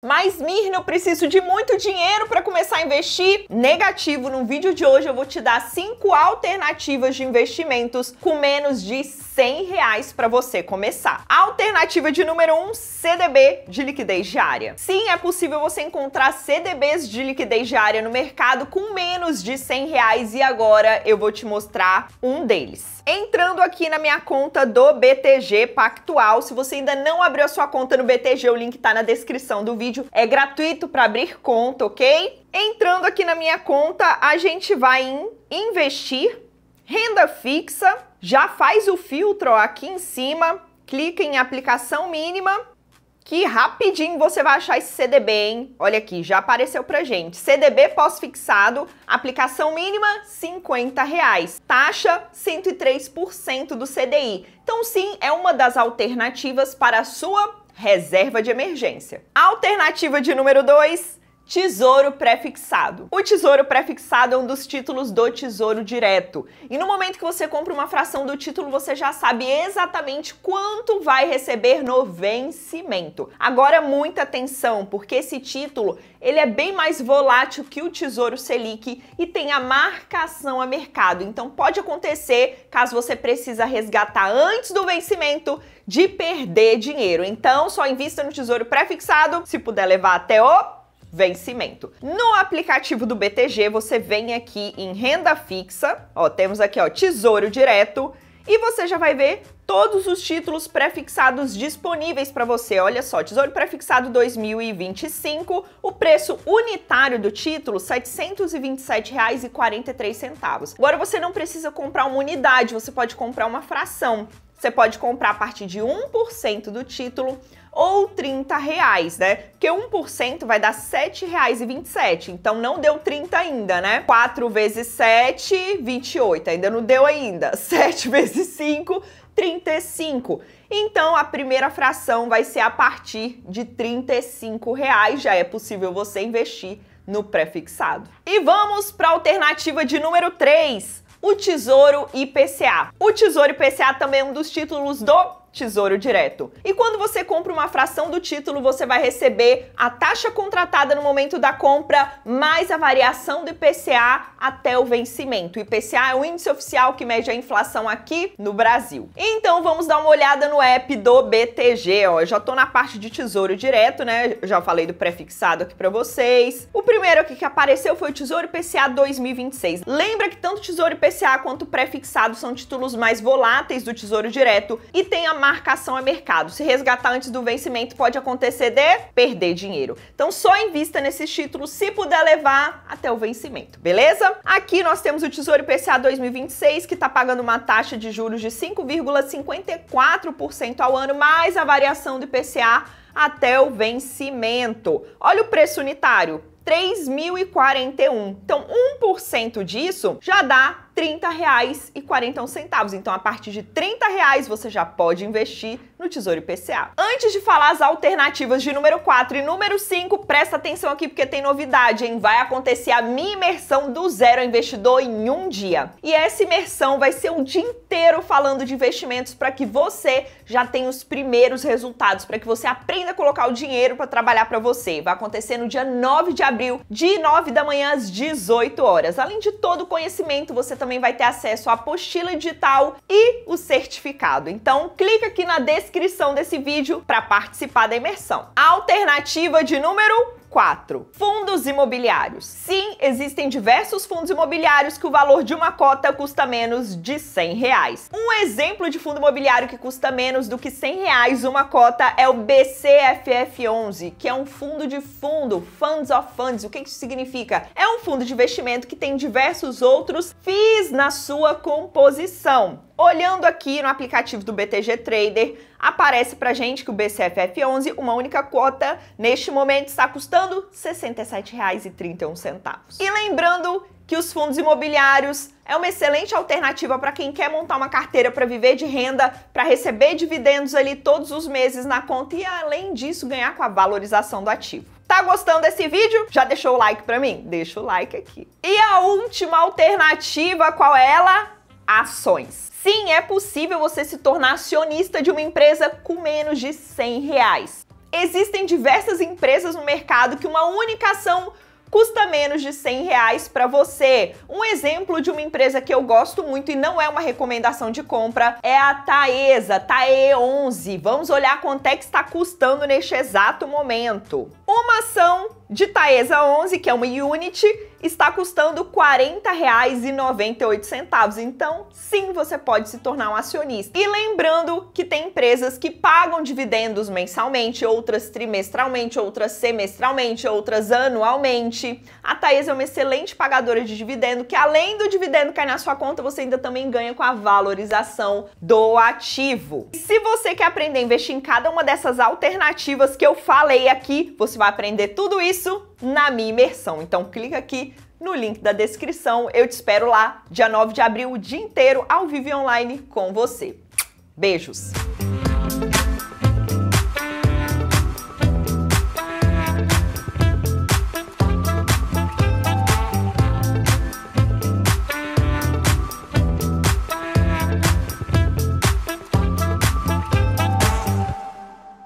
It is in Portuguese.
Mas Mirna, eu preciso de muito dinheiro para começar a investir? Negativo, no vídeo de hoje eu vou te dar cinco alternativas de investimentos com menos de R$100 para você começar. Alternativa de número 1, um, CDB de liquidez diária. Sim, é possível você encontrar CDBs de liquidez diária no mercado com menos de R$100 e agora eu vou te mostrar um deles. Entrando aqui na minha conta do BTG Pactual, se você ainda não abriu a sua conta no BTG, o link está na descrição do vídeo, é gratuito para abrir conta, ok? Entrando aqui na minha conta, a gente vai em investir Renda fixa, já faz o filtro aqui em cima, clica em aplicação mínima, que rapidinho você vai achar esse CDB, hein? Olha aqui, já apareceu pra gente. CDB pós-fixado, aplicação mínima, 50 reais. Taxa, 103% do CDI. Então sim, é uma das alternativas para a sua reserva de emergência. Alternativa de número 2, Tesouro prefixado. O tesouro prefixado é um dos títulos do Tesouro Direto. E no momento que você compra uma fração do título, você já sabe exatamente quanto vai receber no vencimento. Agora muita atenção, porque esse título, ele é bem mais volátil que o Tesouro Selic e tem a marcação a mercado. Então pode acontecer, caso você precisa resgatar antes do vencimento, de perder dinheiro. Então só invista no Tesouro prefixado, se puder levar até o vencimento. No aplicativo do BTG, você vem aqui em renda fixa, ó, temos aqui, ó, Tesouro Direto, e você já vai ver todos os títulos prefixados disponíveis para você. Olha só, Tesouro Prefixado 2025, o preço unitário do título R$ 727,43. Agora você não precisa comprar uma unidade, você pode comprar uma fração. Você pode comprar a partir de 1% do título ou 30 reais, né? Porque 1% vai dar R$ 7,27, então não deu 30 ainda, né? 4 vezes 7, 28, ainda não deu ainda. 7 vezes 5, 35. Então a primeira fração vai ser a partir de 35 reais, já é possível você investir no prefixado. E vamos para a alternativa de número 3 o Tesouro IPCA. O Tesouro IPCA também é um dos títulos do Tesouro Direto. E quando você compra uma fração do título, você vai receber a taxa contratada no momento da compra, mais a variação do IPCA até o vencimento. O IPCA é o índice oficial que mede a inflação aqui no Brasil. Então vamos dar uma olhada no app do BTG. Ó. Eu já tô na parte de Tesouro Direto, né? Eu já falei do prefixado aqui para vocês. O primeiro aqui que apareceu foi o Tesouro IPCA 2026. Lembra que tanto o Tesouro IPCA quanto o prefixado são títulos mais voláteis do Tesouro Direto e tem a marcação a é mercado. Se resgatar antes do vencimento pode acontecer de perder dinheiro. Então só invista nesses títulos se puder levar até o vencimento, beleza? Aqui nós temos o Tesouro IPCA 2026 que está pagando uma taxa de juros de 5,54% ao ano mais a variação do IPCA até o vencimento. Olha o preço unitário, 3.041. Então 1% disso já dá R$ 30,41. Então, a partir de R$ reais você já pode investir no Tesouro IPCA. Antes de falar as alternativas de número 4 e número 5, presta atenção aqui porque tem novidade, hein? Vai acontecer a minha imersão do zero investidor em um dia. E essa imersão vai ser o um dia inteiro falando de investimentos para que você já tenha os primeiros resultados, para que você aprenda a colocar o dinheiro para trabalhar para você. Vai acontecer no dia 9 de abril, de 9 da manhã às 18 horas. Além de todo o conhecimento, você também também vai ter acesso à apostila digital e o certificado. Então, clica aqui na descrição desse vídeo para participar da imersão. Alternativa de número 4. Fundos imobiliários. Sim, existem diversos fundos imobiliários que o valor de uma cota custa menos de 100 reais. Um exemplo de fundo imobiliário que custa menos do que 100 reais uma cota é o BCFF11, que é um fundo de fundo, Funds of Funds. O que isso significa? É um fundo de investimento que tem diversos outros FIIs na sua composição. Olhando aqui no aplicativo do BTG Trader, aparece para gente que o BCFF11, uma única cota, neste momento está custando R$ 67,31. E lembrando que os fundos imobiliários é uma excelente alternativa para quem quer montar uma carteira para viver de renda, para receber dividendos ali todos os meses na conta e além disso ganhar com a valorização do ativo. Tá gostando desse vídeo? Já deixou o like para mim? Deixa o like aqui. E a última alternativa, qual é ela? ações. Sim, é possível você se tornar acionista de uma empresa com menos de 100 reais. Existem diversas empresas no mercado que uma única ação custa menos de 100 reais para você. Um exemplo de uma empresa que eu gosto muito e não é uma recomendação de compra é a Taesa, Tae11. Vamos olhar quanto é que está custando neste exato momento. Uma ação de Taesa 11, que é uma unit, está custando R$ 40,98. Então, sim, você pode se tornar um acionista. E lembrando que tem empresas que pagam dividendos mensalmente, outras trimestralmente, outras semestralmente, outras anualmente. A Taesa é uma excelente pagadora de dividendo, que além do dividendo cair na sua conta, você ainda também ganha com a valorização do ativo. E se você quer aprender a investir em cada uma dessas alternativas que eu falei aqui, você vai aprender tudo isso na minha imersão. Então clica aqui no link da descrição. Eu te espero lá, dia 9 de abril, o dia inteiro, ao vivo e online com você. Beijos!